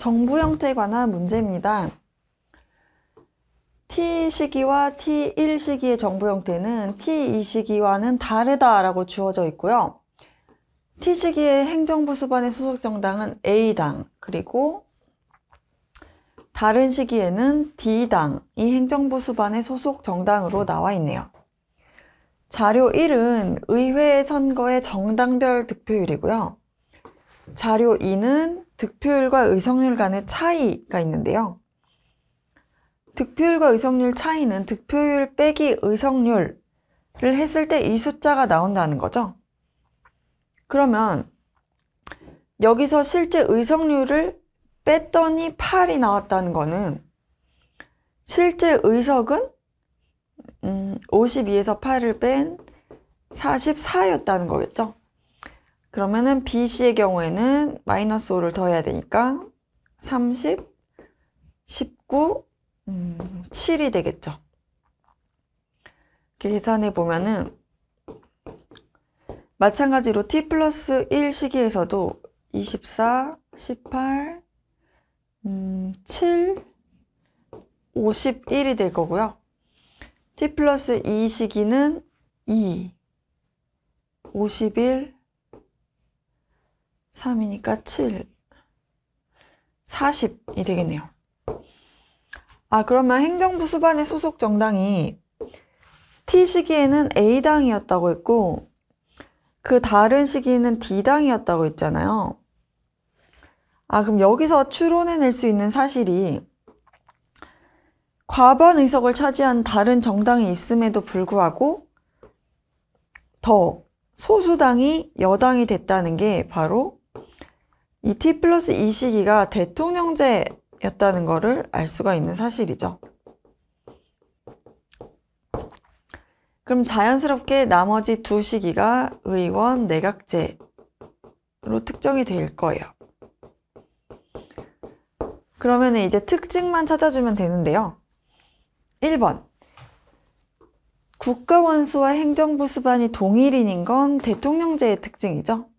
정부 형태에 관한 문제입니다. T 시기와 T1 시기의 정부 형태는 T2 시기와는 다르다라고 주어져 있고요. T 시기의 행정부 수반의 소속 정당은 A당, 그리고 다른 시기에는 D당이 행정부 수반의 소속 정당으로 나와 있네요. 자료 1은 의회 선거의 정당별 득표율이고요. 자료 2는 득표율과 의석률 간의 차이가 있는데요. 득표율과 의석률 차이는 득표율 빼기 의석률을 했을 때 이 숫자가 나온다는 거죠. 그러면 여기서 실제 의석률을 뺐더니 8이 나왔다는 거는 실제 의석은 음, 52에서 8을 뺀 44였다는 거겠죠. 그러면은 BC의 경우에는 마이너스 5를 더해야 되니까 30, 19, 음, 7이 되겠죠. 이렇게 계산해 보면은 마찬가지로 t 플러스 1 시기에서도 24, 18, 음, 7, 51이 될 거고요. t 플러스 2 시기는 2, 51, 3이니까 7 40이 되겠네요 아 그러면 행정부 수반의 소속 정당이 T 시기에는 A당이었다고 했고 그 다른 시기는 D당이었다고 했잖아요 아 그럼 여기서 추론해낼 수 있는 사실이 과반 의석을 차지한 다른 정당이 있음에도 불구하고 더 소수당이 여당이 됐다는 게 바로 이 t 플러스 이 시기가 대통령제였다는 것을 알 수가 있는 사실이죠. 그럼 자연스럽게 나머지 두 시기가 의원 내각제로 특정이 될 거예요. 그러면 이제 특징만 찾아주면 되는데요. 1번 국가원수와 행정부 수반이 동일인인 건 대통령제의 특징이죠.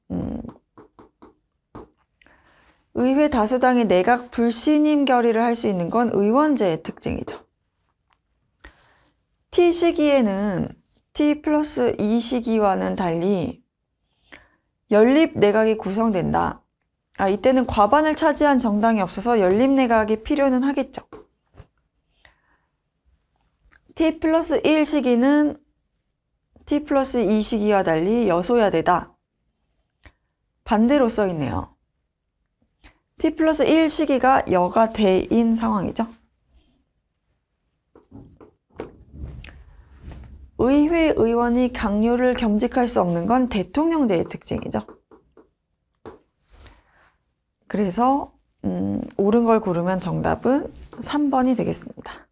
의회 다수당이 내각 불신임 결의를 할 수 있는 건 의원제의 특징이죠. T 시기에는 T 플러스 2 e 시기와는 달리 연립 내각이 구성된다. 아, 이때는 과반을 차지한 정당이 없어서 연립 내각이 필요는 하겠죠. T 플러스 1 시기는 T 플러스 2 시기와 달리 여소야되다 반대로 써 있네요. t 플러스 1 시기가 여가 대인 상황이죠. 의회 의원이 강요를 겸직할 수 없는 건 대통령제의 특징이죠. 그래서 음, 옳은 걸 고르면 정답은 3번이 되겠습니다.